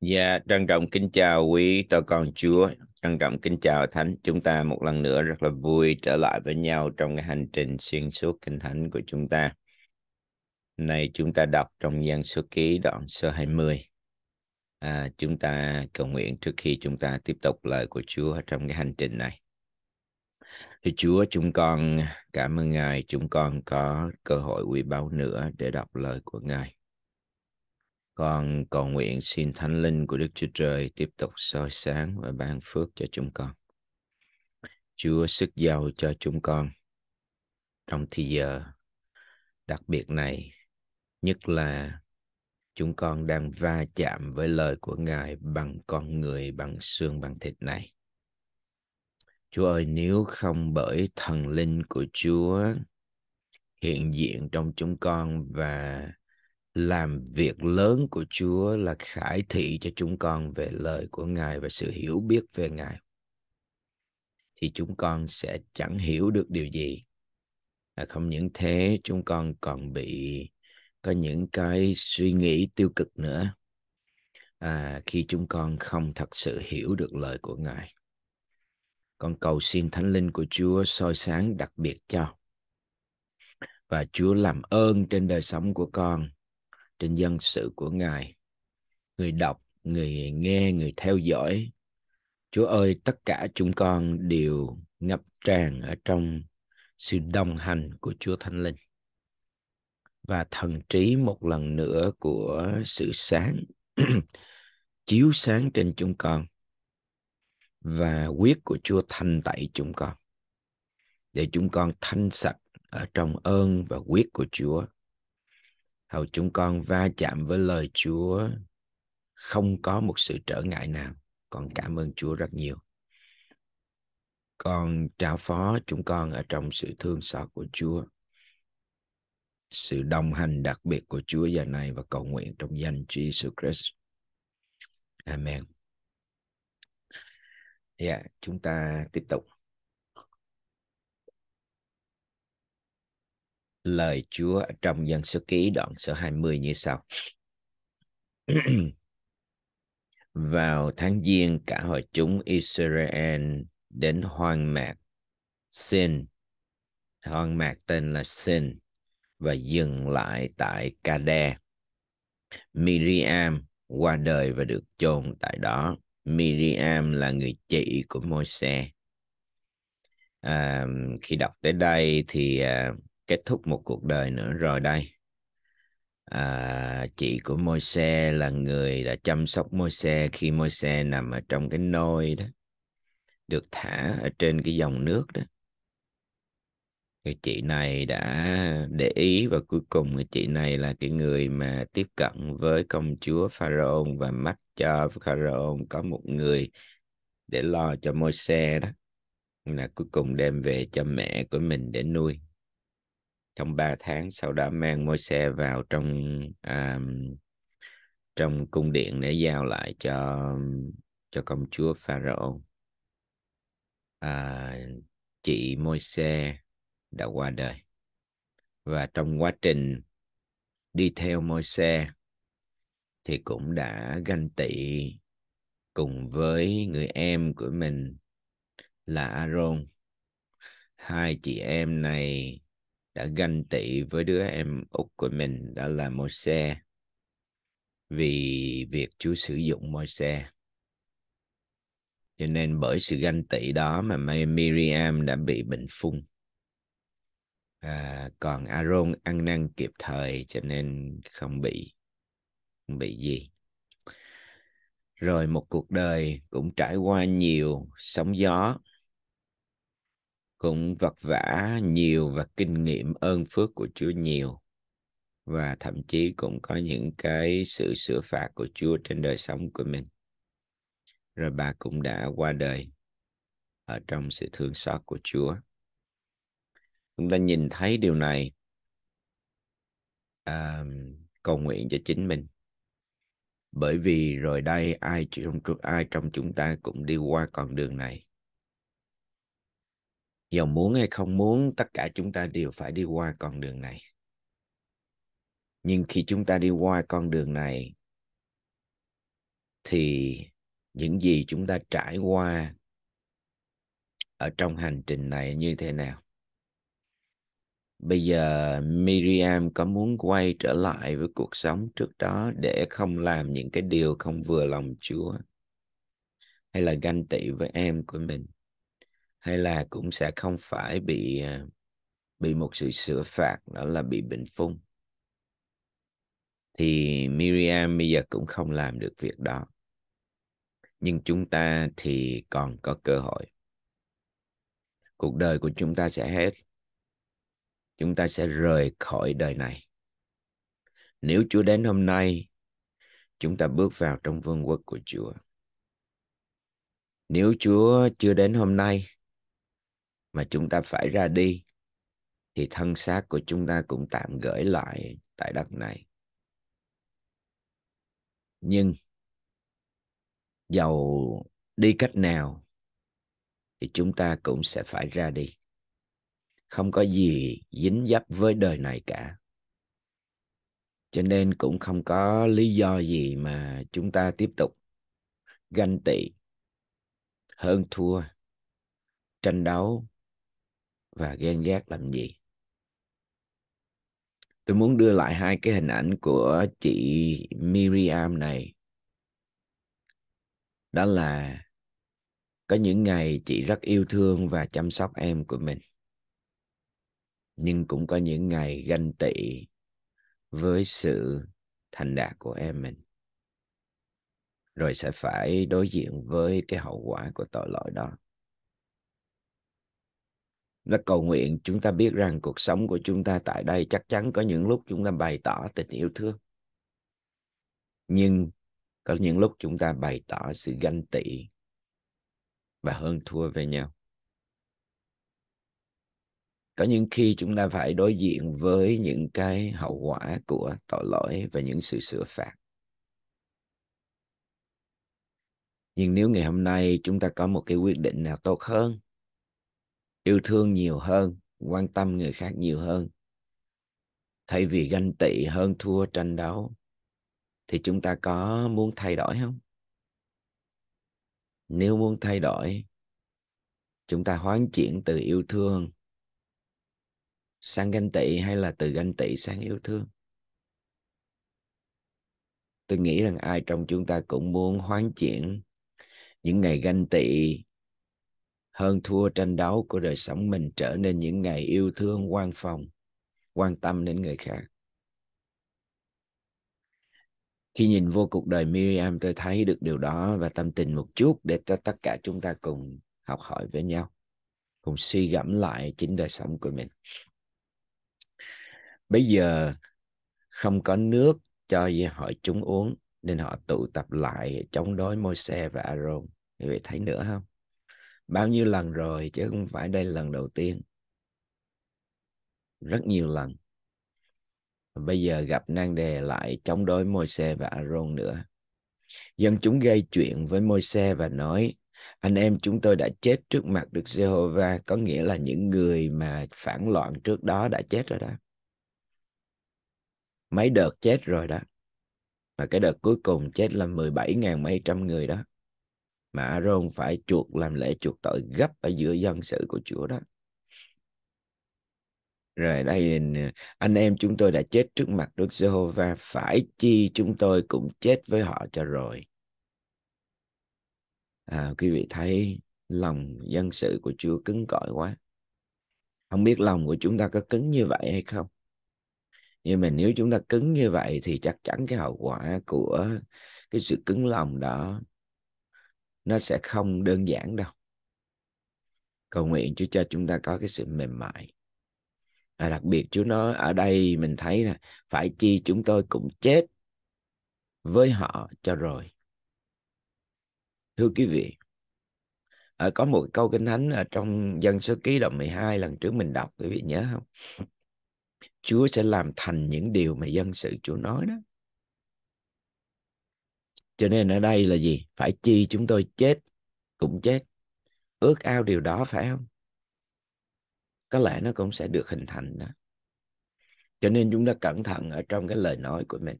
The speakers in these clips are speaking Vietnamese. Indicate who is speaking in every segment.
Speaker 1: Dạ, yeah, trân trọng kính chào quý tờ con Chúa, trân trọng kính chào Thánh. Chúng ta một lần nữa rất là vui trở lại với nhau trong cái hành trình xuyên suốt kinh thánh của chúng ta. Này chúng ta đọc trong gian số ký đoạn số 20. À, chúng ta cầu nguyện trước khi chúng ta tiếp tục lời của Chúa trong cái hành trình này. thì Chúa, chúng con cảm ơn Ngài, chúng con có cơ hội quý báu nữa để đọc lời của Ngài con cầu nguyện xin thánh linh của đức chúa trời tiếp tục soi sáng và ban phước cho chúng con chúa sức giàu cho chúng con trong thì giờ đặc biệt này nhất là chúng con đang va chạm với lời của ngài bằng con người bằng xương bằng thịt này chúa ơi nếu không bởi thần linh của chúa hiện diện trong chúng con và làm việc lớn của Chúa là khải thị cho chúng con về lời của Ngài và sự hiểu biết về Ngài thì chúng con sẽ chẳng hiểu được điều gì à, không những thế chúng con còn bị có những cái suy nghĩ tiêu cực nữa à, khi chúng con không thật sự hiểu được lời của ngài con cầu xin thánh linh của chúa soi sáng đặc biệt cho và chúa làm ơn trên đời sống của con trên dân sự của Ngài, người đọc, người nghe, người theo dõi. Chúa ơi, tất cả chúng con đều ngập tràn ở trong sự đồng hành của Chúa Thánh Linh và thần trí một lần nữa của sự sáng chiếu sáng trên chúng con và quyết của Chúa thanh tẩy chúng con để chúng con thanh sạch ở trong ơn và quyết của Chúa hầu chúng con va chạm với lời Chúa không có một sự trở ngại nào. Con cảm ơn Chúa rất nhiều. Con trao phó chúng con ở trong sự thương xót của Chúa. Sự đồng hành đặc biệt của Chúa giờ này và cầu nguyện trong danh Chúa Jesus Christ. Amen. Dạ, yeah, chúng ta tiếp tục. lời Chúa trong dân số ký đoạn số 20 như sau. Vào tháng Giêng cả hội chúng Israel đến hoang mạc Sin. Hoang mạc tên là Sin và dừng lại tại Kade. Miriam qua đời và được chôn tại đó. Miriam là người chị của Môi-se. À, khi đọc tới đây thì à, kết thúc một cuộc đời nữa rồi đây à, chị của môi xe là người đã chăm sóc môi xe khi môi xe nằm ở trong cái nôi đó được thả ở trên cái dòng nước đó thì chị này đã để ý và cuối cùng thì chị này là cái người mà tiếp cận với công chúa Pharaoh và mách cho Pharaoh có một người để lo cho môi xe đó là cuối cùng đem về cho mẹ của mình để nuôi trong 3 tháng sau đã mang môi xe vào trong à, trong cung điện để giao lại cho cho công chúa Pharaoh à, chị môi xe đã qua đời và trong quá trình đi theo môi xe thì cũng đã ganh tị cùng với người em của mình là Aaron hai chị em này đã ganh tị với đứa em út của mình đã là Môi-se vì việc Chúa sử dụng Môi-se. Cho nên bởi sự ganh tị đó mà Miriam đã bị bệnh phung. À, còn Aaron ăn năn kịp thời cho nên không bị không bị gì. Rồi một cuộc đời cũng trải qua nhiều sóng gió, cũng vật vã nhiều và kinh nghiệm ơn phước của Chúa nhiều và thậm chí cũng có những cái sự sửa phạt của Chúa trên đời sống của mình. Rồi bà cũng đã qua đời ở trong sự thương xót của Chúa. Chúng ta nhìn thấy điều này à, cầu nguyện cho chính mình. Bởi vì rồi đây ai trong ai trong chúng ta cũng đi qua con đường này giàu muốn hay không muốn tất cả chúng ta đều phải đi qua con đường này nhưng khi chúng ta đi qua con đường này thì những gì chúng ta trải qua ở trong hành trình này như thế nào bây giờ miriam có muốn quay trở lại với cuộc sống trước đó để không làm những cái điều không vừa lòng chúa hay là ganh tị với em của mình hay là cũng sẽ không phải bị à, bị một sự sửa phạt đó là bị bệnh phung thì Miriam bây giờ cũng không làm được việc đó nhưng chúng ta thì còn có cơ hội cuộc đời của chúng ta sẽ hết chúng ta sẽ rời khỏi đời này nếu chúa đến hôm nay chúng ta bước vào trong vương quốc của chúa nếu chúa chưa đến hôm nay mà chúng ta phải ra đi thì thân xác của chúng ta cũng tạm gửi lại tại đất này nhưng giàu đi cách nào thì chúng ta cũng sẽ phải ra đi không có gì dính dấp với đời này cả cho nên cũng không có lý do gì mà chúng ta tiếp tục ganh tị hơn thua tranh đấu và ghen ghét làm gì tôi muốn đưa lại hai cái hình ảnh của chị Miriam này đó là có những ngày chị rất yêu thương và chăm sóc em của mình nhưng cũng có những ngày ganh tị với sự thành đạt của em mình rồi sẽ phải đối diện với cái hậu quả của tội lỗi đó là cầu nguyện chúng ta biết rằng cuộc sống của chúng ta tại đây chắc chắn có những lúc chúng ta bày tỏ tình yêu thương nhưng có những lúc chúng ta bày tỏ sự ganh tị và hơn thua với nhau có những khi chúng ta phải đối diện với những cái hậu quả của tội lỗi và những sự sửa phạt nhưng nếu ngày hôm nay chúng ta có một cái quyết định nào tốt hơn yêu thương nhiều hơn quan tâm người khác nhiều hơn thay vì ganh tị hơn thua tranh đấu thì chúng ta có muốn thay đổi không nếu muốn thay đổi chúng ta hoán chuyển từ yêu thương sang ganh tị hay là từ ganh tị sang yêu thương tôi nghĩ rằng ai trong chúng ta cũng muốn hoán chuyển những ngày ganh tị hơn thua tranh đấu của đời sống mình trở nên những ngày yêu thương quan phòng quan tâm đến người khác khi nhìn vô cuộc đời Miriam tôi thấy được điều đó và tâm tình một chút để cho tất cả chúng ta cùng học hỏi với nhau cùng suy gẫm lại chính đời sống của mình bây giờ không có nước cho hội chúng uống nên họ tụ tập lại chống đối môi xe và Aaron. Quý vị thấy nữa không? bao nhiêu lần rồi chứ không phải đây lần đầu tiên rất nhiều lần bây giờ gặp nan đề lại chống đối môi xe và Aaron nữa dân chúng gây chuyện với môi xe và nói anh em chúng tôi đã chết trước mặt Đức Giê-hô-va có nghĩa là những người mà phản loạn trước đó đã chết rồi đó mấy đợt chết rồi đó và cái đợt cuối cùng chết là 17.000 mấy trăm người đó mà Aaron phải chuộc làm lễ chuộc tội gấp ở giữa dân sự của Chúa đó rồi đây anh em chúng tôi đã chết trước mặt Đức Giê-hô-va phải chi chúng tôi cũng chết với họ cho rồi à, quý vị thấy lòng dân sự của Chúa cứng cỏi quá không biết lòng của chúng ta có cứng như vậy hay không nhưng mà nếu chúng ta cứng như vậy thì chắc chắn cái hậu quả của cái sự cứng lòng đó nó sẽ không đơn giản đâu cầu nguyện Chúa cho chúng ta có cái sự mềm mại à, đặc biệt Chúa nói ở đây mình thấy là phải chi chúng tôi cũng chết với họ cho rồi thưa quý vị ở à, có một câu kinh thánh ở trong dân số ký đoạn 12 lần trước mình đọc quý vị nhớ không Chúa sẽ làm thành những điều mà dân sự Chúa nói đó cho nên ở đây là gì phải chi chúng tôi chết cũng chết ước ao điều đó phải không có lẽ nó cũng sẽ được hình thành đó cho nên chúng ta cẩn thận ở trong cái lời nói của mình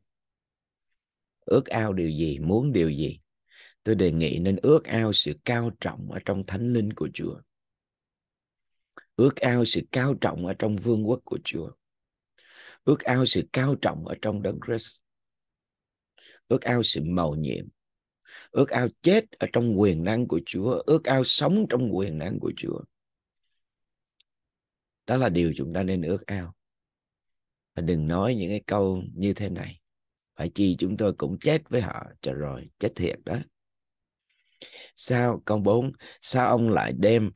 Speaker 1: ước ao điều gì muốn điều gì tôi đề nghị nên ước ao sự cao trọng ở trong thánh linh của chúa ước ao sự cao trọng ở trong vương quốc của chúa ước ao sự cao trọng ở trong đấng Christ ước ao sự màu nhiệm ước ao chết ở trong quyền năng của Chúa ước ao sống trong quyền năng của Chúa đó là điều chúng ta nên ước ao và đừng nói những cái câu như thế này phải chi chúng tôi cũng chết với họ cho rồi chết thiệt đó sao câu 4 sao ông lại đem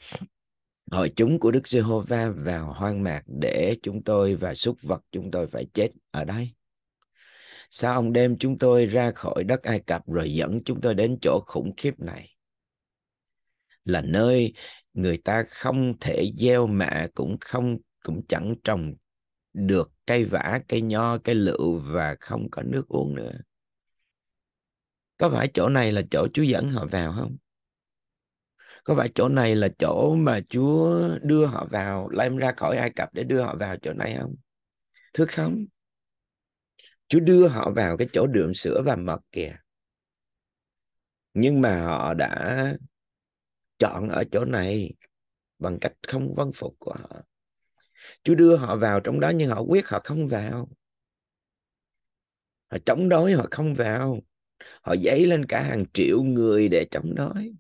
Speaker 1: hội chúng của Đức Giê-hô-va vào hoang mạc để chúng tôi và súc vật chúng tôi phải chết ở đây sao ông đem chúng tôi ra khỏi đất Ai Cập rồi dẫn chúng tôi đến chỗ khủng khiếp này? Là nơi người ta không thể gieo mạ cũng không cũng chẳng trồng được cây vả, cây nho, cây lựu và không có nước uống nữa. Có phải chỗ này là chỗ Chúa dẫn họ vào không? Có phải chỗ này là chỗ mà Chúa đưa họ vào, lấy ra khỏi Ai Cập để đưa họ vào chỗ này không? thứ không? Chúa đưa họ vào cái chỗ đượm sữa và mật kìa. Nhưng mà họ đã chọn ở chỗ này bằng cách không vâng phục của họ. Chúa đưa họ vào trong đó nhưng họ quyết họ không vào. Họ chống đối họ không vào. Họ dấy lên cả hàng triệu người để chống đối.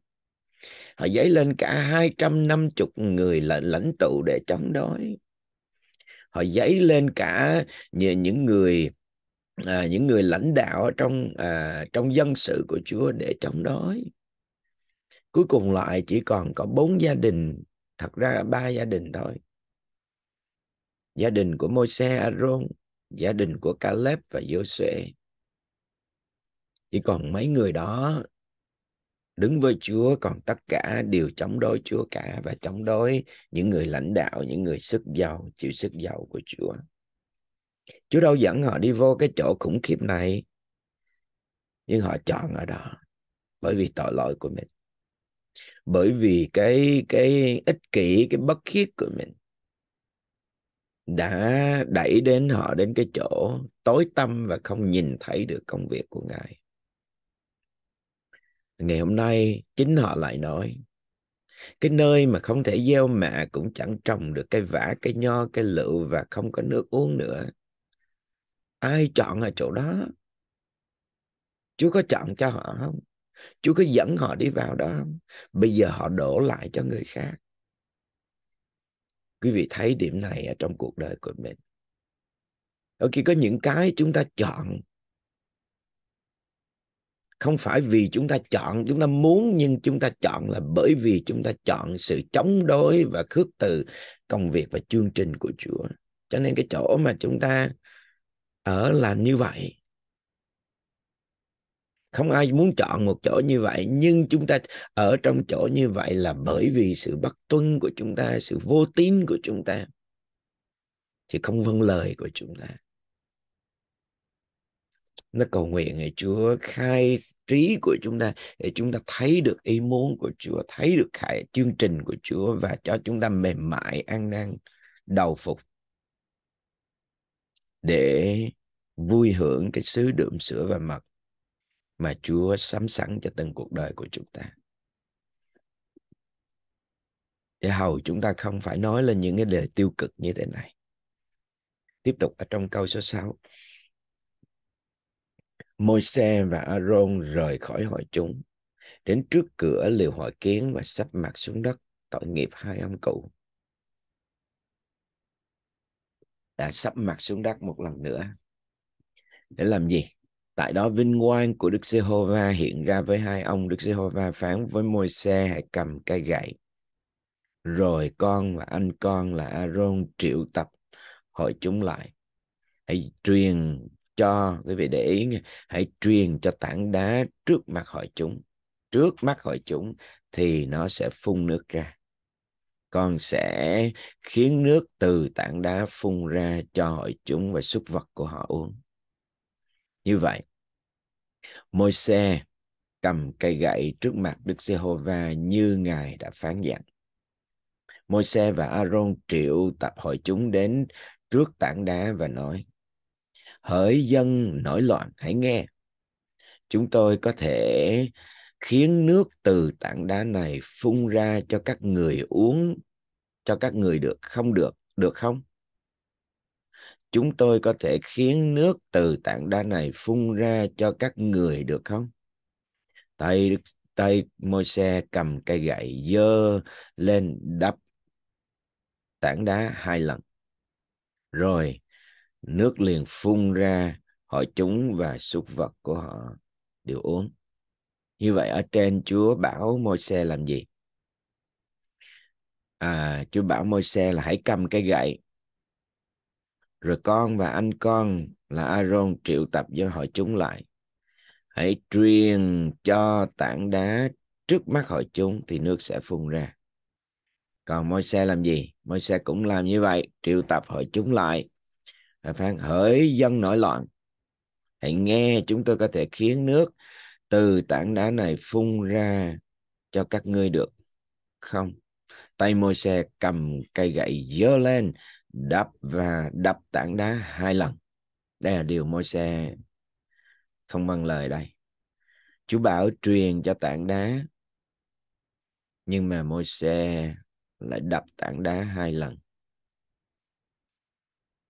Speaker 1: Họ dấy lên cả 250 người là lãnh tụ để chống đối. Họ dấy lên cả những người à, những người lãnh đạo trong à, trong dân sự của Chúa để chống đối cuối cùng lại chỉ còn có bốn gia đình thật ra ba gia đình thôi gia đình của Môi-se Aaron gia đình của Caleb và Giô-suê chỉ còn mấy người đó đứng với Chúa còn tất cả đều chống đối Chúa cả và chống đối những người lãnh đạo những người sức giàu chịu sức giàu của Chúa Chúa đâu dẫn họ đi vô cái chỗ khủng khiếp này. Nhưng họ chọn ở đó bởi vì tội lỗi của mình. Bởi vì cái cái ích kỷ, cái bất khiết của mình đã đẩy đến họ đến cái chỗ tối tâm và không nhìn thấy được công việc của Ngài. Ngày hôm nay chính họ lại nói cái nơi mà không thể gieo mạ cũng chẳng trồng được cây vả, cây nho, cây lựu và không có nước uống nữa ai chọn ở chỗ đó Chúa có chọn cho họ không Chúa có dẫn họ đi vào đó không bây giờ họ đổ lại cho người khác quý vị thấy điểm này ở trong cuộc đời của mình ở khi có những cái chúng ta chọn không phải vì chúng ta chọn chúng ta muốn nhưng chúng ta chọn là bởi vì chúng ta chọn sự chống đối và khước từ công việc và chương trình của Chúa cho nên cái chỗ mà chúng ta ở là như vậy không ai muốn chọn một chỗ như vậy nhưng chúng ta ở trong chỗ như vậy là bởi vì sự bất tuân của chúng ta sự vô tín của chúng ta chứ không vâng lời của chúng ta nó cầu nguyện để Chúa khai trí của chúng ta để chúng ta thấy được ý muốn của Chúa, thấy được khải chương trình của Chúa và cho chúng ta mềm mại, an năng, đầu phục để vui hưởng cái sứ đượm sữa và mật mà Chúa sắm sẵn cho từng cuộc đời của chúng ta. Để dạ hầu chúng ta không phải nói lên những cái lời tiêu cực như thế này. Tiếp tục ở trong câu số 6. Môi-se và Aaron rời khỏi hội chúng, đến trước cửa liều hội kiến và sắp mặt xuống đất tội nghiệp hai ông cụ. đã sắp mặt xuống đất một lần nữa. Để làm gì? Tại đó vinh quang của Đức Giê-hô-va hiện ra với hai ông. Đức Giê-hô-va phán với môi xe hãy cầm cây gậy. Rồi con và anh con là A-rôn triệu tập hội chúng lại. Hãy truyền cho, quý vị để ý nghe, hãy truyền cho tảng đá trước mặt hội chúng. Trước mắt hội chúng thì nó sẽ phun nước ra con sẽ khiến nước từ tảng đá phun ra cho hội chúng và súc vật của họ uống. Như vậy, môi xe cầm cây gậy trước mặt Đức Giê-hô-va như Ngài đã phán dặn. môi xe và A-rôn triệu tập hội chúng đến trước tảng đá và nói, Hỡi dân nổi loạn, hãy nghe. Chúng tôi có thể khiến nước từ tảng đá này phun ra cho các người uống cho các người được không được được không chúng tôi có thể khiến nước từ tảng đá này phun ra cho các người được không tay tay môi xe cầm cây gậy dơ lên đập tảng đá hai lần rồi nước liền phun ra hỏi chúng và súc vật của họ đều uống như vậy ở trên Chúa bảo Môi-se làm gì à, Chúa bảo Môi-se là hãy cầm cái gậy rồi con và anh con là Aaron triệu tập dân hội chúng lại hãy truyền cho tảng đá trước mắt hội chúng thì nước sẽ phun ra còn môi xe làm gì môi xe cũng làm như vậy triệu tập hội chúng lại phán hỡi dân nổi loạn hãy nghe chúng tôi có thể khiến nước từ tảng đá này phun ra cho các ngươi được không tay môi xe cầm cây gậy dơ lên đập và đập tảng đá hai lần đây là điều môi xe không bằng lời đây chú bảo truyền cho tảng đá nhưng mà môi xe lại đập tảng đá hai lần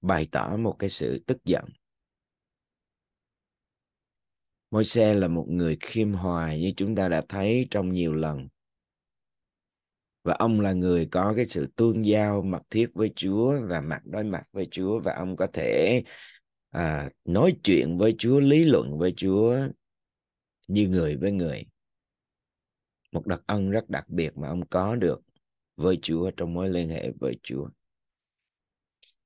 Speaker 1: bày tỏ một cái sự tức giận môi xe là một người khiêm hòa như chúng ta đã thấy trong nhiều lần. Và ông là người có cái sự tương giao mật thiết với Chúa và mặt đối mặt với Chúa và ông có thể à, nói chuyện với Chúa, lý luận với Chúa như người với người. Một đặc ân rất đặc biệt mà ông có được với Chúa trong mối liên hệ với Chúa.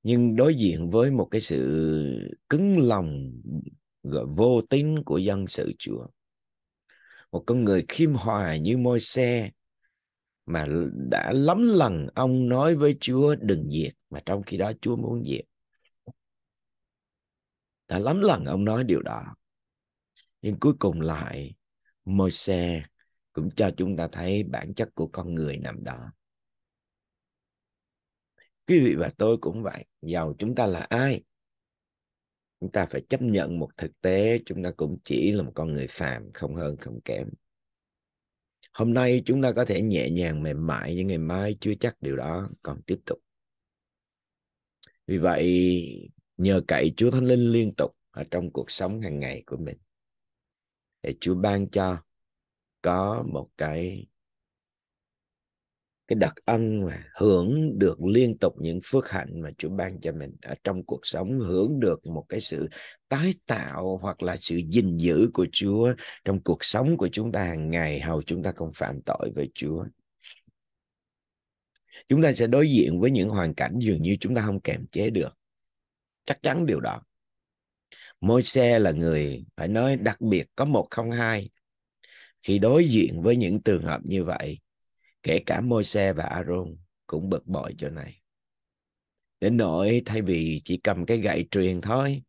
Speaker 1: Nhưng đối diện với một cái sự cứng lòng gọi vô tín của dân sự chúa một con người khiêm hòa như môi xe mà đã lắm lần ông nói với chúa đừng diệt mà trong khi đó chúa muốn diệt đã lắm lần ông nói điều đó nhưng cuối cùng lại môi xe cũng cho chúng ta thấy bản chất của con người nằm đó quý vị và tôi cũng vậy giàu chúng ta là ai chúng ta phải chấp nhận một thực tế chúng ta cũng chỉ là một con người phàm không hơn không kém hôm nay chúng ta có thể nhẹ nhàng mềm mại nhưng ngày mai chưa chắc điều đó còn tiếp tục vì vậy nhờ cậy chúa thánh linh liên tục ở trong cuộc sống hàng ngày của mình để chúa ban cho có một cái cái đặc ân mà hưởng được liên tục những phước hạnh mà Chúa ban cho mình ở trong cuộc sống hưởng được một cái sự tái tạo hoặc là sự gìn giữ của Chúa trong cuộc sống của chúng ta hàng ngày hầu chúng ta không phạm tội với Chúa chúng ta sẽ đối diện với những hoàn cảnh dường như chúng ta không kềm chế được chắc chắn điều đó môi xe là người phải nói đặc biệt có một không hai khi đối diện với những trường hợp như vậy kể cả Môi-se và Aaron cũng bực bội chỗ này. Đến nỗi thay vì chỉ cầm cái gậy truyền thôi,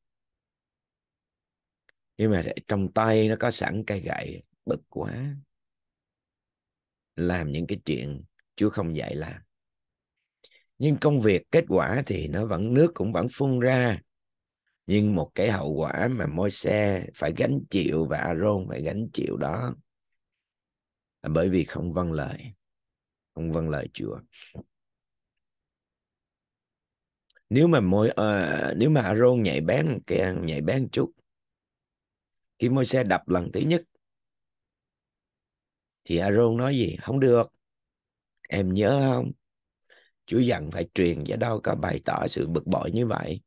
Speaker 1: nhưng mà trong tay nó có sẵn cây gậy, bực quá. Làm những cái chuyện Chúa không dạy là. Nhưng công việc kết quả thì nó vẫn nước cũng vẫn phun ra. Nhưng một cái hậu quả mà môi xe phải gánh chịu và Aaron phải gánh chịu đó bởi vì không vâng lời không vâng lời Chúa nếu mà môi uh, nếu mà Aaron nhảy bén cái nhảy bén chút khi môi xe đập lần thứ nhất thì Aaron nói gì không được em nhớ không Chúa dặn phải truyền và đâu có bày tỏ sự bực bội như vậy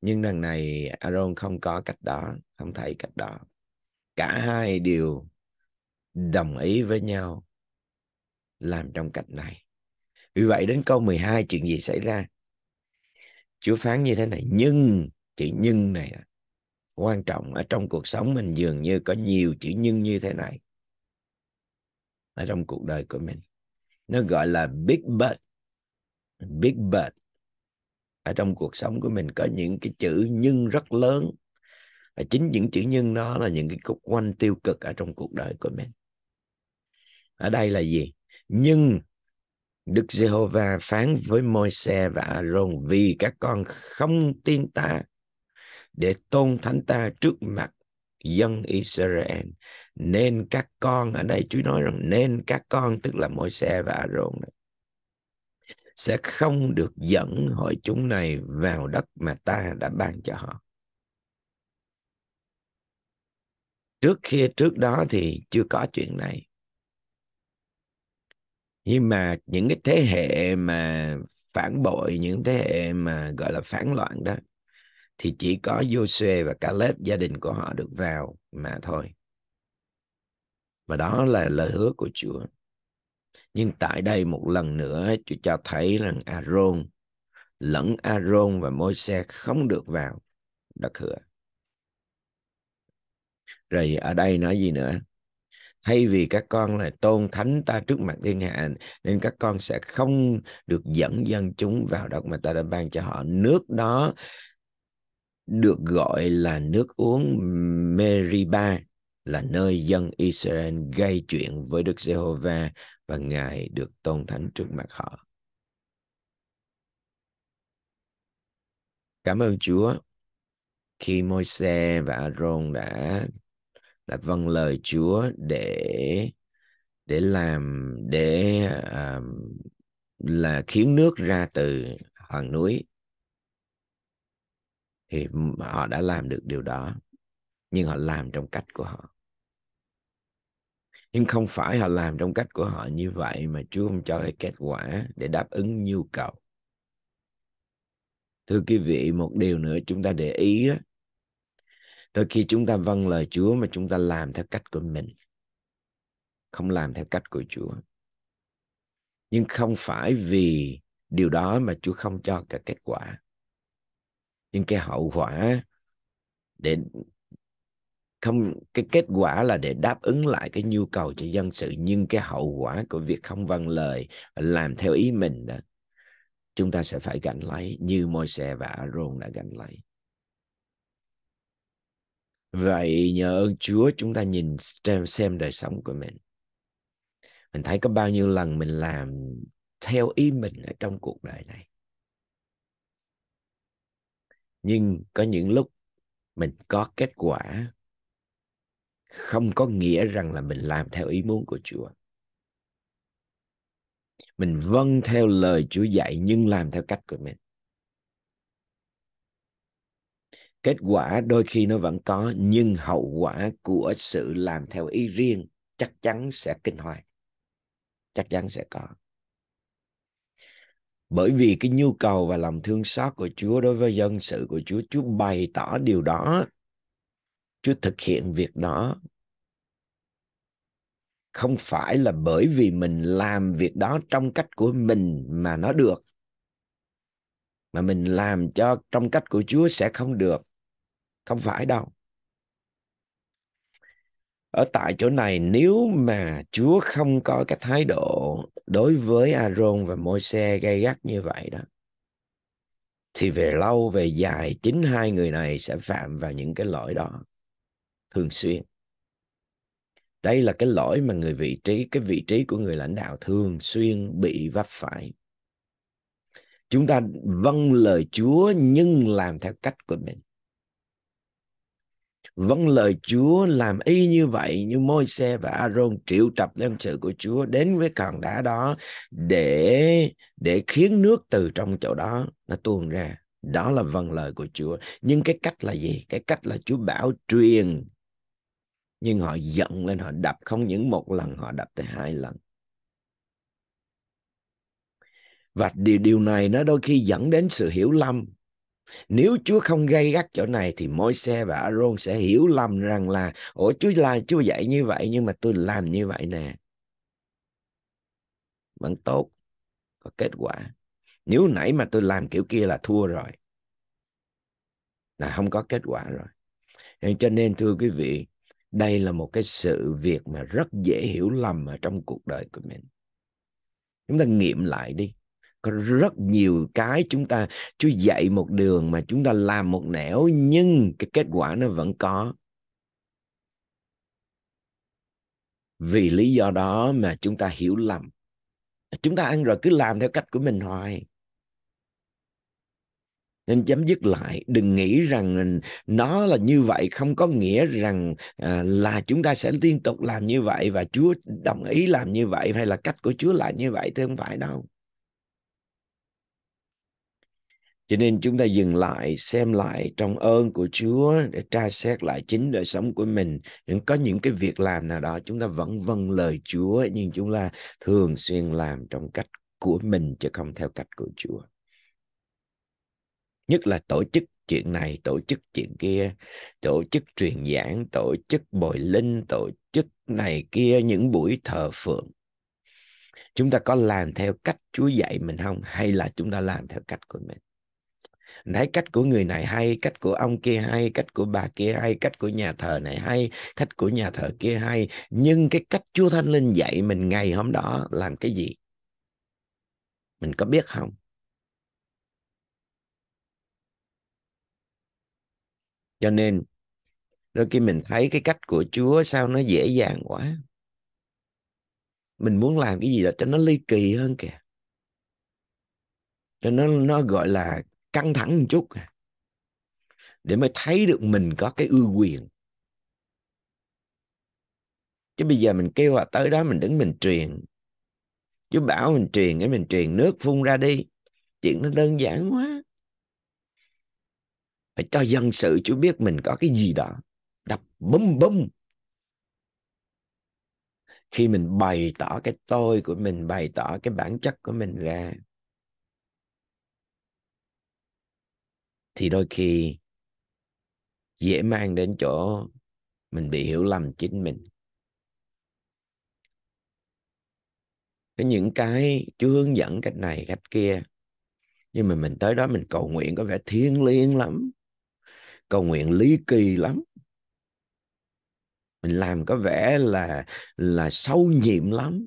Speaker 1: nhưng lần này Aaron không có cách đó không thấy cách đó cả hai đều đồng ý với nhau làm trong cách này. Vì vậy đến câu 12 chuyện gì xảy ra? Chúa phán như thế này, nhưng chữ nhưng này quan trọng ở trong cuộc sống mình dường như có nhiều chữ nhưng như thế này ở trong cuộc đời của mình. Nó gọi là big but. Big but. Ở trong cuộc sống của mình có những cái chữ nhưng rất lớn. Và chính những chữ nhưng đó là những cái cục quanh tiêu cực ở trong cuộc đời của mình ở đây là gì nhưng Đức Giê-hô-va phán với Môi-se và A-rôn vì các con không tin ta để tôn thánh ta trước mặt dân Israel nên các con ở đây Chúa nói rằng nên các con tức là Môi-se và A-rôn sẽ không được dẫn hội chúng này vào đất mà ta đã ban cho họ. Trước kia trước đó thì chưa có chuyện này nhưng mà những cái thế hệ mà phản bội những thế hệ mà gọi là phản loạn đó thì chỉ có Joshua và Caleb gia đình của họ được vào mà thôi và đó là lời hứa của Chúa nhưng tại đây một lần nữa Chúa cho thấy rằng Aaron lẫn Aaron và Moses không được vào đất hứa rồi ở đây nói gì nữa thay vì các con là tôn thánh ta trước mặt thiên hạ nên các con sẽ không được dẫn dân chúng vào đất mà ta đã ban cho họ nước đó được gọi là nước uống Meriba là nơi dân Israel gây chuyện với Đức Giê-hô-va và Ngài được tôn thánh trước mặt họ. Cảm ơn Chúa khi Môi-se và Aaron đã là vâng lời Chúa để để làm để um, là khiến nước ra từ hòn núi thì họ đã làm được điều đó nhưng họ làm trong cách của họ nhưng không phải họ làm trong cách của họ như vậy mà Chúa không cho cái kết quả để đáp ứng nhu cầu thưa quý vị một điều nữa chúng ta để ý đó, đôi khi chúng ta vâng lời Chúa mà chúng ta làm theo cách của mình không làm theo cách của Chúa nhưng không phải vì điều đó mà Chúa không cho cả kết quả nhưng cái hậu quả để không cái kết quả là để đáp ứng lại cái nhu cầu cho dân sự nhưng cái hậu quả của việc không vâng lời làm theo ý mình đó chúng ta sẽ phải gánh lấy như môi xe và Aaron đã gánh lấy Vậy nhờ ơn Chúa chúng ta nhìn xem, xem đời sống của mình. Mình thấy có bao nhiêu lần mình làm theo ý mình ở trong cuộc đời này. Nhưng có những lúc mình có kết quả không có nghĩa rằng là mình làm theo ý muốn của Chúa. Mình vâng theo lời Chúa dạy nhưng làm theo cách của mình. kết quả đôi khi nó vẫn có nhưng hậu quả của sự làm theo ý riêng chắc chắn sẽ kinh hoàng chắc chắn sẽ có bởi vì cái nhu cầu và lòng thương xót của Chúa đối với dân sự của Chúa Chúa bày tỏ điều đó Chúa thực hiện việc đó không phải là bởi vì mình làm việc đó trong cách của mình mà nó được mà mình làm cho trong cách của Chúa sẽ không được không phải đâu ở tại chỗ này nếu mà Chúa không có cái thái độ đối với Aaron và Môi-se gay gắt như vậy đó thì về lâu về dài chính hai người này sẽ phạm vào những cái lỗi đó thường xuyên đây là cái lỗi mà người vị trí cái vị trí của người lãnh đạo thường xuyên bị vấp phải chúng ta vâng lời chúa nhưng làm theo cách của mình vâng lời Chúa làm y như vậy như môi xe và Aaron triệu tập dân sự của Chúa đến với hòn đá đó để để khiến nước từ trong chỗ đó nó tuôn ra đó là vâng lời của Chúa nhưng cái cách là gì cái cách là Chúa bảo truyền nhưng họ giận lên họ đập không những một lần họ đập tới hai lần và điều điều này nó đôi khi dẫn đến sự hiểu lầm nếu Chúa không gây gắt chỗ này thì mỗi xe và Aaron sẽ hiểu lầm rằng là Ủa Chúa là Chúa dạy như vậy nhưng mà tôi làm như vậy nè. Vẫn tốt, có kết quả. Nếu nãy mà tôi làm kiểu kia là thua rồi. Là không có kết quả rồi. Cho nên thưa quý vị, đây là một cái sự việc mà rất dễ hiểu lầm ở trong cuộc đời của mình. Chúng ta nghiệm lại đi có rất nhiều cái chúng ta Chúa dạy một đường mà chúng ta làm một nẻo nhưng cái kết quả nó vẫn có vì lý do đó mà chúng ta hiểu lầm chúng ta ăn rồi cứ làm theo cách của mình hoài nên chấm dứt lại đừng nghĩ rằng nó là như vậy không có nghĩa rằng à, là chúng ta sẽ liên tục làm như vậy và chúa đồng ý làm như vậy hay là cách của chúa là như vậy thì không phải đâu cho nên chúng ta dừng lại xem lại trong ơn của Chúa để tra xét lại chính đời sống của mình có những cái việc làm nào đó chúng ta vẫn vâng lời Chúa nhưng chúng ta thường xuyên làm trong cách của mình chứ không theo cách của Chúa nhất là tổ chức chuyện này tổ chức chuyện kia tổ chức truyền giảng tổ chức bồi linh tổ chức này kia những buổi thờ phượng chúng ta có làm theo cách chúa dạy mình không hay là chúng ta làm theo cách của mình mình thấy cách của người này hay cách của ông kia hay cách của bà kia hay cách của nhà thờ này hay cách của nhà thờ kia hay nhưng cái cách chúa thánh linh dạy mình ngày hôm đó làm cái gì mình có biết không cho nên đôi khi mình thấy cái cách của chúa sao nó dễ dàng quá mình muốn làm cái gì đó cho nó ly kỳ hơn kìa cho nó nó gọi là căng thẳng một chút để mới thấy được mình có cái ưu quyền chứ bây giờ mình kêu họ tới đó mình đứng mình truyền chú bảo mình truyền cái mình truyền nước phun ra đi chuyện nó đơn giản quá phải cho dân sự chú biết mình có cái gì đó đập bấm bấm khi mình bày tỏ cái tôi của mình bày tỏ cái bản chất của mình ra thì đôi khi dễ mang đến chỗ mình bị hiểu lầm chính mình cái những cái chú hướng dẫn cách này cách kia nhưng mà mình tới đó mình cầu nguyện có vẻ thiêng liêng lắm cầu nguyện lý kỳ lắm mình làm có vẻ là là sâu nhiệm lắm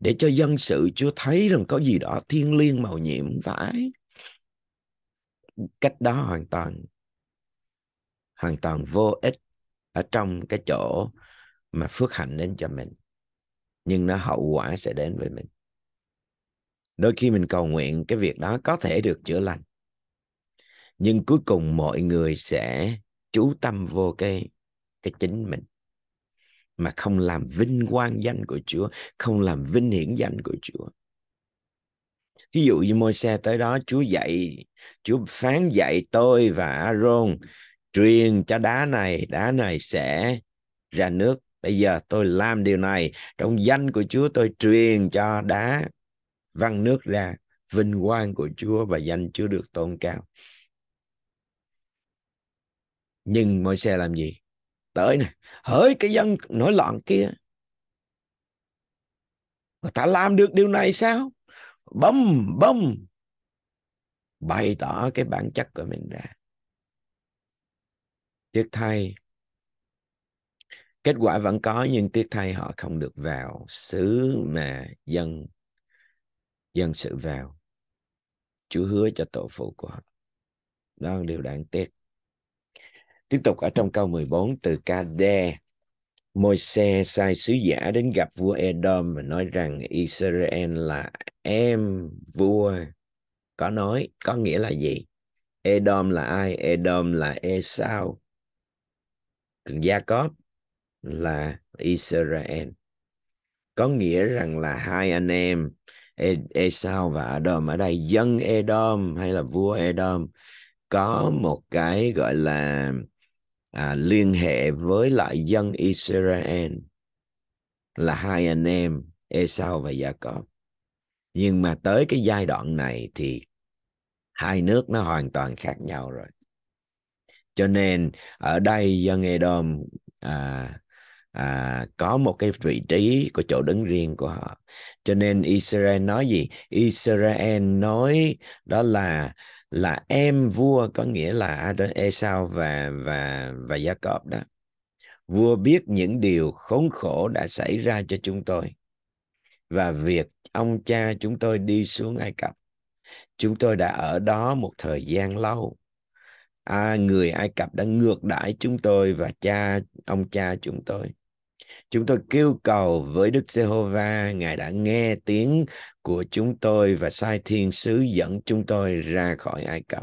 Speaker 1: để cho dân sự chưa thấy rằng có gì đó thiêng liêng màu nhiệm phải cách đó hoàn toàn hoàn toàn vô ích ở trong cái chỗ mà phước hạnh đến cho mình nhưng nó hậu quả sẽ đến với mình đôi khi mình cầu nguyện cái việc đó có thể được chữa lành nhưng cuối cùng mọi người sẽ chú tâm vô cái cái chính mình mà không làm vinh quang danh của Chúa, không làm vinh hiển danh của Chúa ví dụ như môi xe tới đó chúa dạy chúa phán dạy tôi và Aaron truyền cho đá này đá này sẽ ra nước bây giờ tôi làm điều này trong danh của chúa tôi truyền cho đá văng nước ra vinh quang của chúa và danh chúa được tôn cao nhưng môi xe làm gì tới nè hỡi cái dân nổi loạn kia mà ta làm được điều này sao bấm bấm bày tỏ cái bản chất của mình ra tiếc thay kết quả vẫn có nhưng tiếc thay họ không được vào xứ mà dân dân sự vào chúa hứa cho tổ phụ của họ đó là điều đáng tiếc tiếp tục ở trong câu 14 từ ca đe Môi-se sai sứ giả đến gặp vua Edom và nói rằng Israel là em vua có nói có nghĩa là gì Edom là ai Edom là Esau Jacob là Israel có nghĩa rằng là hai anh em e, Esau và Edom ở đây dân Edom hay là vua Edom có một cái gọi là à, liên hệ với lại dân Israel là hai anh em Esau và Jacob nhưng mà tới cái giai đoạn này thì hai nước nó hoàn toàn khác nhau rồi cho nên ở đây dân Edom à, à, có một cái vị trí của chỗ đứng riêng của họ cho nên Israel nói gì Israel nói đó là là em vua có nghĩa là Adam Esau và và và Jacob đó vua biết những điều khốn khổ đã xảy ra cho chúng tôi và việc ông cha chúng tôi đi xuống Ai Cập chúng tôi đã ở đó một thời gian lâu à, người Ai Cập đã ngược đãi chúng tôi và cha ông cha chúng tôi Chúng tôi kêu cầu với Đức Giê-hô-va, Ngài đã nghe tiếng của chúng tôi và sai thiên sứ dẫn chúng tôi ra khỏi Ai Cập.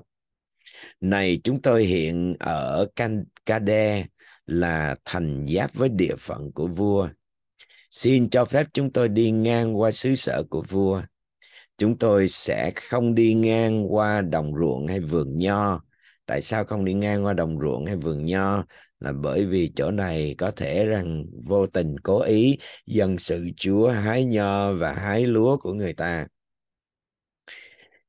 Speaker 1: Này chúng tôi hiện ở Cade là thành giáp với địa phận của vua. Xin cho phép chúng tôi đi ngang qua xứ sở của vua. Chúng tôi sẽ không đi ngang qua đồng ruộng hay vườn nho. Tại sao không đi ngang qua đồng ruộng hay vườn nho? là bởi vì chỗ này có thể rằng vô tình cố ý dân sự chúa hái nho và hái lúa của người ta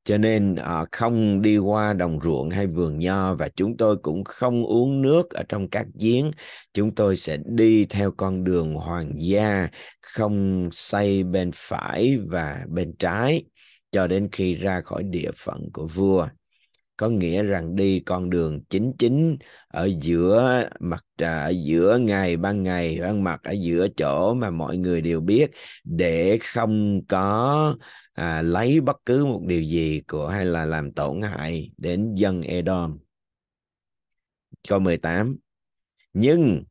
Speaker 1: cho nên à, không đi qua đồng ruộng hay vườn nho và chúng tôi cũng không uống nước ở trong các giếng chúng tôi sẽ đi theo con đường hoàng gia không xây bên phải và bên trái cho đến khi ra khỏi địa phận của vua có nghĩa rằng đi con đường chính chính ở giữa mặt trời ở giữa ngày ban ngày ban mặt ở giữa chỗ mà mọi người đều biết để không có à, lấy bất cứ một điều gì của hay là làm tổn hại đến dân Edom câu 18 nhưng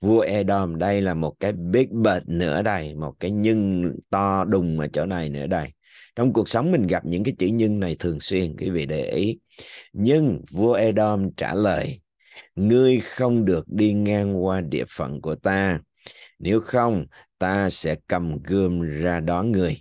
Speaker 1: vua Edom đây là một cái big bệnh nữa đây một cái nhân to đùng ở chỗ này nữa đây trong cuộc sống mình gặp những cái chữ nhân này thường xuyên quý vị để ý nhưng vua edom trả lời ngươi không được đi ngang qua địa phận của ta nếu không ta sẽ cầm gươm ra đón người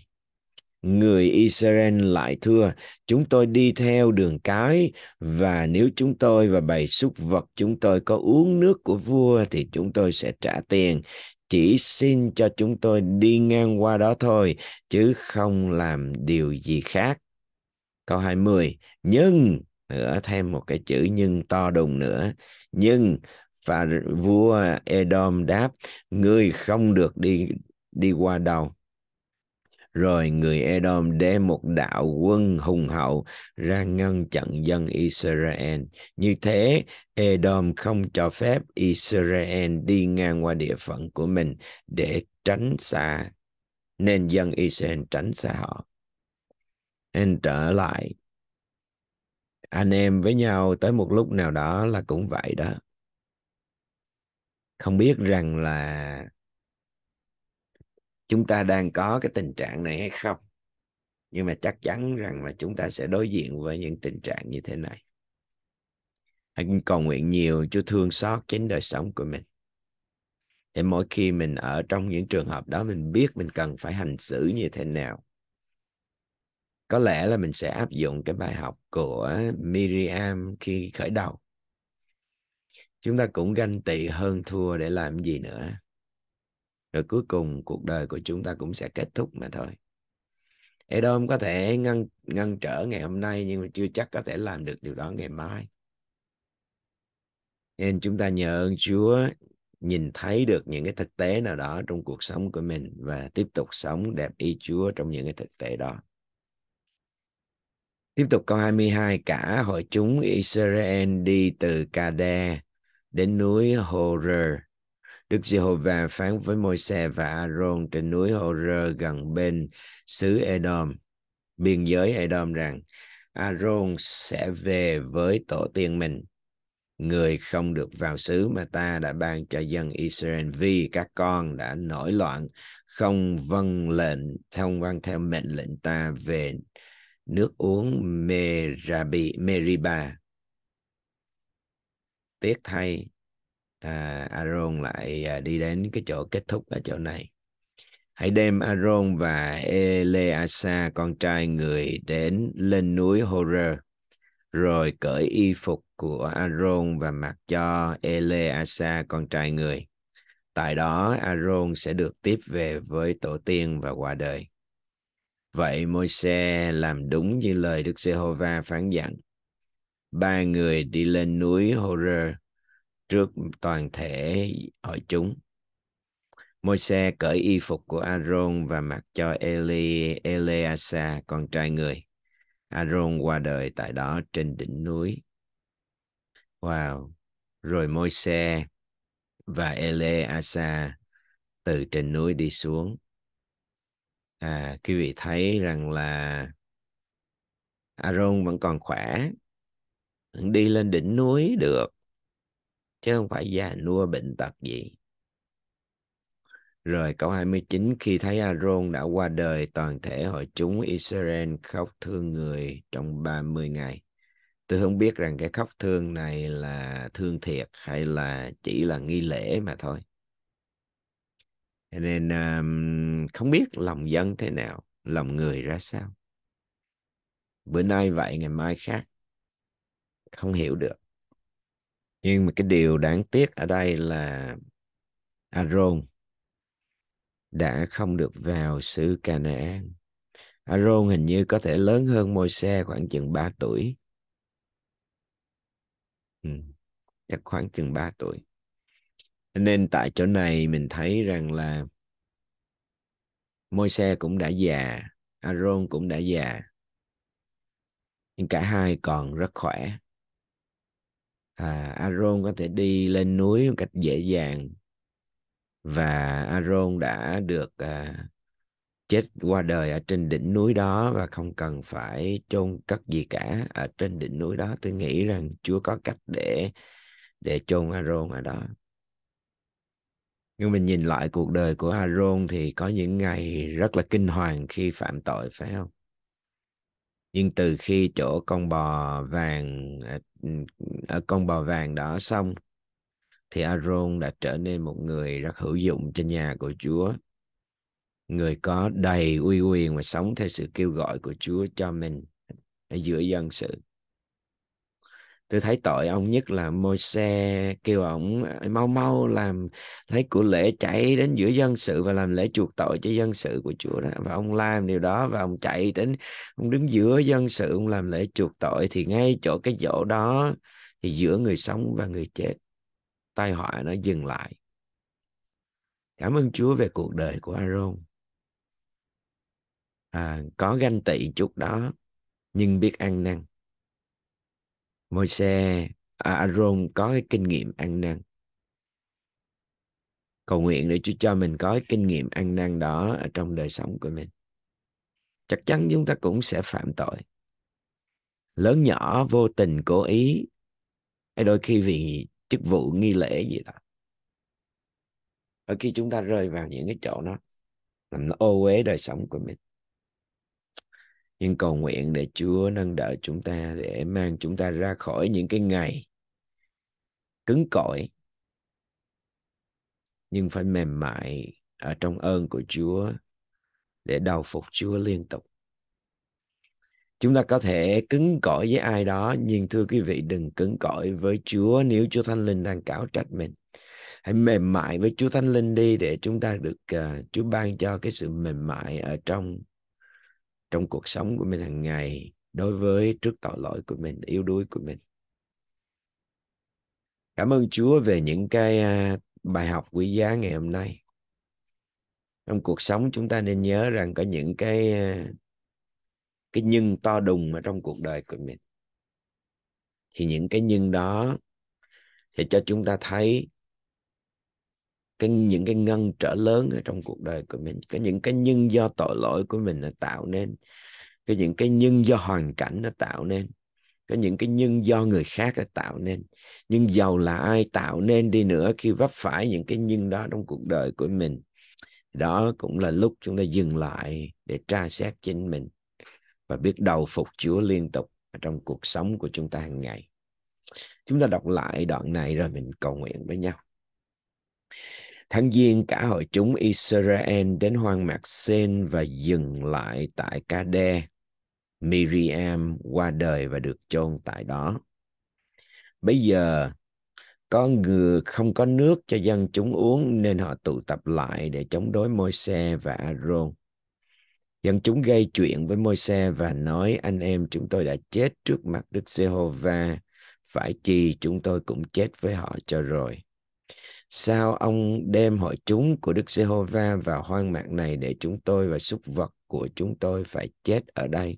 Speaker 1: người Israel lại thưa chúng tôi đi theo đường cái và nếu chúng tôi và bầy súc vật chúng tôi có uống nước của vua thì chúng tôi sẽ trả tiền chỉ xin cho chúng tôi đi ngang qua đó thôi chứ không làm điều gì khác câu 20 nhưng nữa thêm một cái chữ nhưng to đùng nữa nhưng và vua Edom đáp người không được đi đi qua đâu rồi người Edom đem một đạo quân hùng hậu ra ngăn chặn dân Israel. Như thế, Edom không cho phép Israel đi ngang qua địa phận của mình để tránh xa, nên dân Israel tránh xa họ. Nên trở lại anh em với nhau tới một lúc nào đó là cũng vậy đó không biết rằng là chúng ta đang có cái tình trạng này hay không nhưng mà chắc chắn rằng là chúng ta sẽ đối diện với những tình trạng như thế này anh cầu nguyện nhiều cho thương xót chính đời sống của mình để mỗi khi mình ở trong những trường hợp đó mình biết mình cần phải hành xử như thế nào có lẽ là mình sẽ áp dụng cái bài học của Miriam khi khởi đầu chúng ta cũng ganh tị hơn thua để làm gì nữa rồi cuối cùng cuộc đời của chúng ta cũng sẽ kết thúc mà thôi Edom có thể ngăn ngăn trở ngày hôm nay nhưng mà chưa chắc có thể làm được điều đó ngày mai nên chúng ta nhờ ơn Chúa nhìn thấy được những cái thực tế nào đó trong cuộc sống của mình và tiếp tục sống đẹp y Chúa trong những cái thực tế đó. Tiếp tục câu 22, cả hội chúng Israel đi từ Kade đến núi Horeb. Đức Giê-hô-va phán với Môi-se và A-rôn trên núi Horeb gần bên xứ Edom, biên giới Edom rằng A-rôn sẽ về với tổ tiên mình. Người không được vào xứ mà ta đã ban cho dân Israel vì các con đã nổi loạn, không vâng lệnh, không vâng theo mệnh lệnh ta về nước uống Merabi, Meriba. Tiếc thay, à, Aaron lại à, đi đến cái chỗ kết thúc ở chỗ này. Hãy đem Aaron và Eleasa con trai người đến lên núi Horeb rồi cởi y phục của Aaron và mặc cho Eleasa con trai người. Tại đó Aaron sẽ được tiếp về với tổ tiên và qua đời. Vậy Môi-se làm đúng như lời Đức Giê-hô-va phán dặn. Ba người đi lên núi Horeb trước toàn thể hội chúng. Môi-se cởi y phục của Aaron và mặc cho Eli Eleasa con trai người. Aaron qua đời tại đó trên đỉnh núi. Wow. Rồi Môi-se và Eleasa từ trên núi đi xuống à, quý vị thấy rằng là Aaron vẫn còn khỏe đi lên đỉnh núi được chứ không phải già nua bệnh tật gì rồi câu 29 khi thấy Aaron đã qua đời toàn thể hội chúng Israel khóc thương người trong 30 ngày. Tôi không biết rằng cái khóc thương này là thương thiệt hay là chỉ là nghi lễ mà thôi nên um, không biết lòng dân thế nào lòng người ra sao bữa nay vậy ngày mai khác không hiểu được nhưng mà cái điều đáng tiếc ở đây là Aaron đã không được vào xứ Canaan. Aaron hình như có thể lớn hơn Môi-se khoảng chừng 3 tuổi. Ừ, chắc khoảng chừng 3 tuổi nên tại chỗ này mình thấy rằng là Môi-se cũng đã già, Aaron cũng đã già. Nhưng cả hai còn rất khỏe. À, Aaron có thể đi lên núi một cách dễ dàng và Aaron đã được à, chết qua đời ở trên đỉnh núi đó và không cần phải chôn cất gì cả ở trên đỉnh núi đó. Tôi nghĩ rằng Chúa có cách để để chôn Aaron ở đó nhưng mình nhìn lại cuộc đời của Aaron thì có những ngày rất là kinh hoàng khi phạm tội phải không nhưng từ khi chỗ con bò vàng ở à, à, con bò vàng đó xong thì Aaron đã trở nên một người rất hữu dụng cho nhà của Chúa người có đầy uy quyền và sống theo sự kêu gọi của Chúa cho mình ở giữa dân sự tôi thấy tội ông nhất là môi xe kêu ông mau mau làm lấy của lễ chạy đến giữa dân sự và làm lễ chuộc tội cho dân sự của chúa đó và ông làm điều đó và ông chạy đến ông đứng giữa dân sự ông làm lễ chuộc tội thì ngay chỗ cái chỗ đó thì giữa người sống và người chết tai họa nó dừng lại cảm ơn chúa về cuộc đời của aaron à, có ganh tị chút đó nhưng biết ăn năn môi xe, à, Aaron có cái kinh nghiệm ăn năn cầu nguyện để Chúa cho mình có cái kinh nghiệm ăn năn đó ở trong đời sống của mình chắc chắn chúng ta cũng sẽ phạm tội lớn nhỏ vô tình cố ý hay đôi khi vì chức vụ nghi lễ gì đó Ở khi chúng ta rơi vào những cái chỗ nó làm nó ô uế đời sống của mình nhưng cầu nguyện để Chúa nâng đỡ chúng ta để mang chúng ta ra khỏi những cái ngày cứng cỏi nhưng phải mềm mại ở trong ơn của Chúa để đầu phục Chúa liên tục. Chúng ta có thể cứng cỏi với ai đó nhưng thưa quý vị đừng cứng cỏi với Chúa nếu Chúa Thánh Linh đang cáo trách mình. Hãy mềm mại với Chúa Thánh Linh đi để chúng ta được uh, Chúa ban cho cái sự mềm mại ở trong trong cuộc sống của mình hàng ngày đối với trước tội lỗi của mình yếu đuối của mình cảm ơn chúa về những cái à, bài học quý giá ngày hôm nay trong cuộc sống chúng ta nên nhớ rằng có những cái à, cái nhân to đùng ở trong cuộc đời của mình thì những cái nhân đó sẽ cho chúng ta thấy cái những cái ngăn trở lớn ở trong cuộc đời của mình có những cái nhân do tội lỗi của mình là tạo nên có những cái nhân do hoàn cảnh nó tạo nên có những cái nhân do người khác đã tạo nên nhưng giàu là ai tạo nên đi nữa khi vấp phải những cái nhân đó trong cuộc đời của mình đó cũng là lúc chúng ta dừng lại để tra xét chính mình và biết đầu phục Chúa liên tục trong cuộc sống của chúng ta hàng ngày. Chúng ta đọc lại đoạn này rồi mình cầu nguyện với nhau. Tháng Giêng cả hội chúng Israel đến hoang mạc Sen và dừng lại tại Cade. Miriam qua đời và được chôn tại đó. Bây giờ có ngừa không có nước cho dân chúng uống nên họ tụ tập lại để chống đối Môi-se và Aaron. Dân chúng gây chuyện với Môi-se và nói anh em chúng tôi đã chết trước mặt Đức Giê-hô-va, phải chi chúng tôi cũng chết với họ cho rồi. Sao ông đem hội chúng của Đức Giê-hô-va vào hoang mạc này để chúng tôi và súc vật của chúng tôi phải chết ở đây?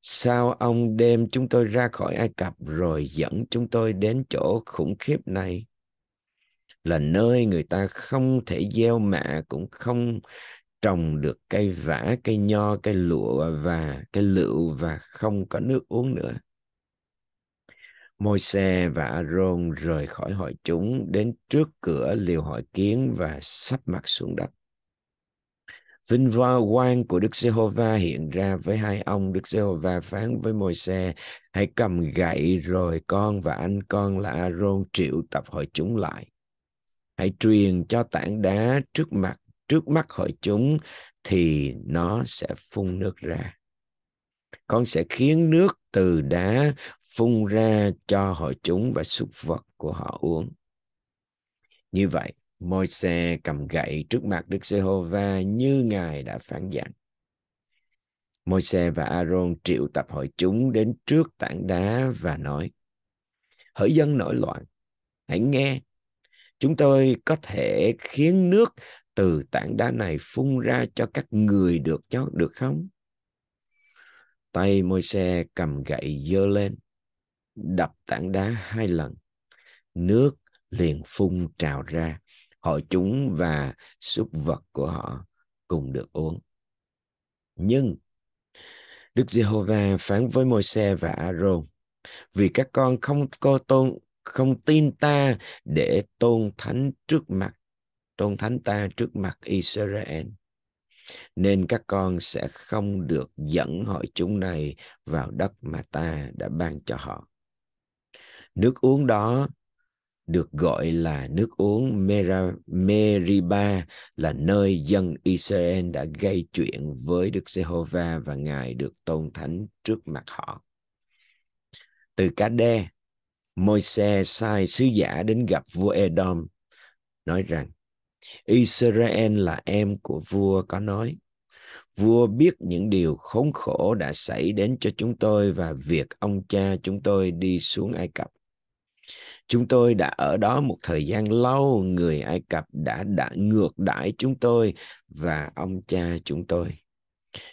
Speaker 1: Sao ông đem chúng tôi ra khỏi Ai Cập rồi dẫn chúng tôi đến chỗ khủng khiếp này? Là nơi người ta không thể gieo mạ cũng không trồng được cây vả, cây nho, cây lụa và cây lựu và không có nước uống nữa Môi-se và Aaron rời khỏi hội chúng đến trước cửa liều hội kiến và sắp mặt xuống đất. Vinh quang của Đức Giê-hô-va hiện ra với hai ông. Đức Giê-hô-va phán với Môi-se, hãy cầm gậy rồi con và anh con là Aaron triệu tập hội chúng lại. Hãy truyền cho tảng đá trước mặt trước mắt hội chúng thì nó sẽ phun nước ra. Con sẽ khiến nước từ đá phun ra cho hội chúng và súc vật của họ uống. Như vậy, môi xe cầm gậy trước mặt Đức Giê-hô-va như Ngài đã phán dặn. môi xe và Aaron triệu tập hội chúng đến trước tảng đá và nói, Hỡi dân nổi loạn, hãy nghe, chúng tôi có thể khiến nước từ tảng đá này phun ra cho các người được chót được không? Tay môi xe cầm gậy dơ lên đập tảng đá hai lần nước liền phun trào ra hội chúng và súc vật của họ cùng được uống nhưng Đức Giê-hô-va phán với Môi-se và A-rôn vì các con không cô tôn không tin ta để tôn thánh trước mặt tôn thánh ta trước mặt Israel nên các con sẽ không được dẫn hội chúng này vào đất mà ta đã ban cho họ nước uống đó được gọi là nước uống Mera, Meriba là nơi dân Israel đã gây chuyện với Đức Giê-hô-va và Ngài được tôn thánh trước mặt họ. Từ Cá Đe, Môi-se sai sứ giả đến gặp vua Edom, nói rằng Israel là em của vua có nói. Vua biết những điều khốn khổ đã xảy đến cho chúng tôi và việc ông cha chúng tôi đi xuống Ai Cập Chúng tôi đã ở đó một thời gian lâu, người Ai Cập đã đã ngược đãi chúng tôi và ông cha chúng tôi.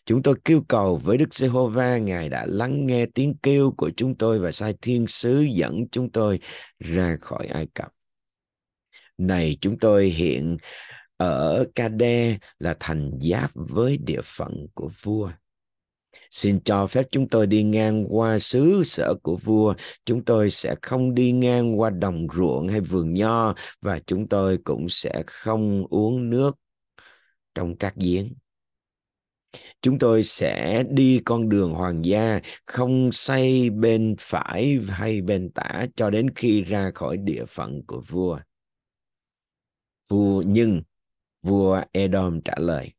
Speaker 1: Chúng tôi kêu cầu với Đức Giê-hô-va, Ngài đã lắng nghe tiếng kêu của chúng tôi và sai thiên sứ dẫn chúng tôi ra khỏi Ai Cập. Này chúng tôi hiện ở Cade là thành giáp với địa phận của vua. Xin cho phép chúng tôi đi ngang qua xứ sở của vua, chúng tôi sẽ không đi ngang qua đồng ruộng hay vườn nho và chúng tôi cũng sẽ không uống nước trong các giếng. Chúng tôi sẽ đi con đường hoàng gia, không xây bên phải hay bên tả cho đến khi ra khỏi địa phận của vua. Vua nhưng vua Edom trả lời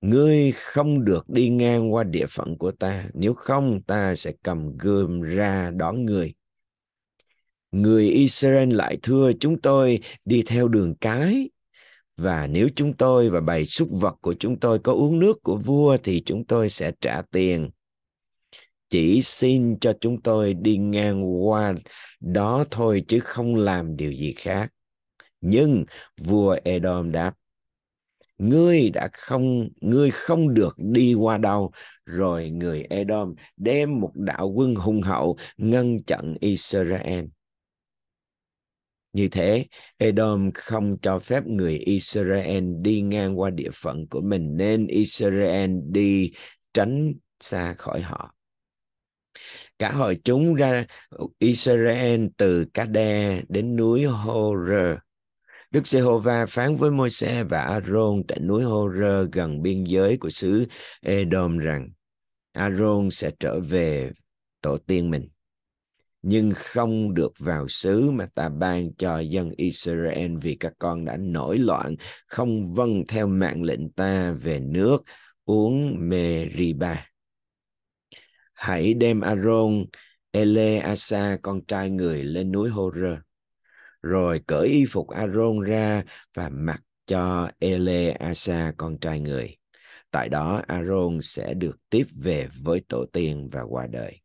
Speaker 1: ngươi không được đi ngang qua địa phận của ta nếu không ta sẽ cầm gươm ra đón ngươi người israel lại thưa chúng tôi đi theo đường cái và nếu chúng tôi và bầy súc vật của chúng tôi có uống nước của vua thì chúng tôi sẽ trả tiền chỉ xin cho chúng tôi đi ngang qua đó thôi chứ không làm điều gì khác nhưng vua edom đáp ngươi đã không ngươi không được đi qua đâu rồi người Edom đem một đạo quân hùng hậu ngăn chặn Israel như thế Edom không cho phép người Israel đi ngang qua địa phận của mình nên Israel đi tránh xa khỏi họ cả hội chúng ra Israel từ Cade đến núi Horeb Đức Giê-hô-va phán với Môi-se và A-rôn tại núi Hô-rơ gần biên giới của xứ Edom rằng A-rôn sẽ trở về tổ tiên mình nhưng không được vào xứ mà ta ban cho dân Israel vì các con đã nổi loạn không vâng theo mạng lệnh ta về nước uống Meriba. Hãy đem Aaron Eleasa con trai người lên núi Horơ rồi cởi y phục Aaron ra và mặc cho Eleasa con trai người. Tại đó Aaron sẽ được tiếp về với tổ tiên và qua đời.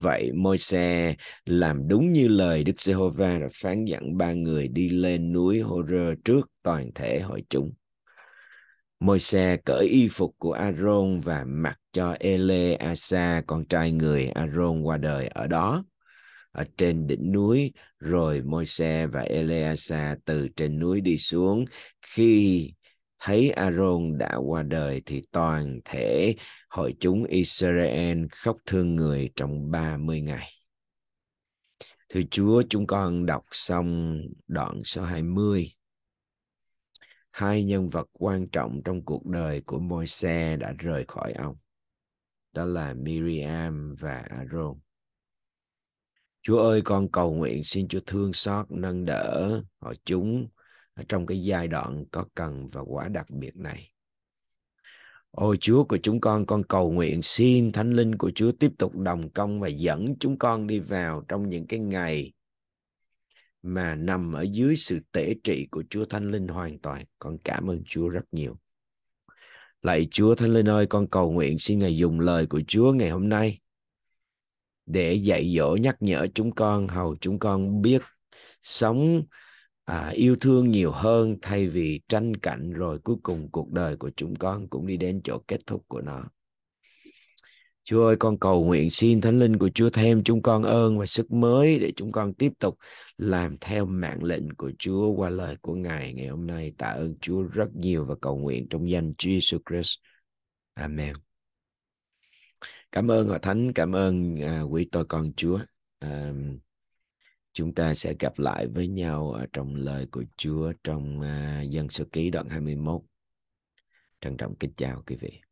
Speaker 1: Vậy Môi-se làm đúng như lời Đức Giê-hô-va đã phán dặn ba người đi lên núi Hô-rơ trước toàn thể hội chúng. Môi-se cởi y phục của Aaron và mặc cho Ele-asa con trai người Aaron qua đời ở đó ở trên đỉnh núi rồi Môi-se và Eleasa từ trên núi đi xuống khi thấy Aaron đã qua đời thì toàn thể hội chúng Israel khóc thương người trong 30 ngày. Thưa Chúa, chúng con đọc xong đoạn số 20. Hai nhân vật quan trọng trong cuộc đời của Môi-se đã rời khỏi ông. Đó là Miriam và Aaron. Chúa ơi con cầu nguyện xin Chúa thương xót nâng đỡ họ chúng trong cái giai đoạn có cần và quả đặc biệt này. Ôi Chúa của chúng con, con cầu nguyện xin Thánh Linh của Chúa tiếp tục đồng công và dẫn chúng con đi vào trong những cái ngày mà nằm ở dưới sự tể trị của Chúa Thánh Linh hoàn toàn. Con cảm ơn Chúa rất nhiều. Lạy Chúa Thánh Linh ơi, con cầu nguyện xin Ngài dùng lời của Chúa ngày hôm nay để dạy dỗ nhắc nhở chúng con hầu chúng con biết sống à, yêu thương nhiều hơn thay vì tranh cạnh rồi cuối cùng cuộc đời của chúng con cũng đi đến chỗ kết thúc của nó Chúa ơi, con cầu nguyện xin Thánh Linh của Chúa thêm chúng con ơn và sức mới để chúng con tiếp tục làm theo mạng lệnh của Chúa qua lời của Ngài ngày hôm nay. Tạ ơn Chúa rất nhiều và cầu nguyện trong danh Jesus Christ. Amen cảm ơn hội thánh cảm ơn à, quý tôi con chúa à, chúng ta sẽ gặp lại với nhau ở trong lời của chúa trong à, dân số ký đoạn 21 trân trọng kính chào quý vị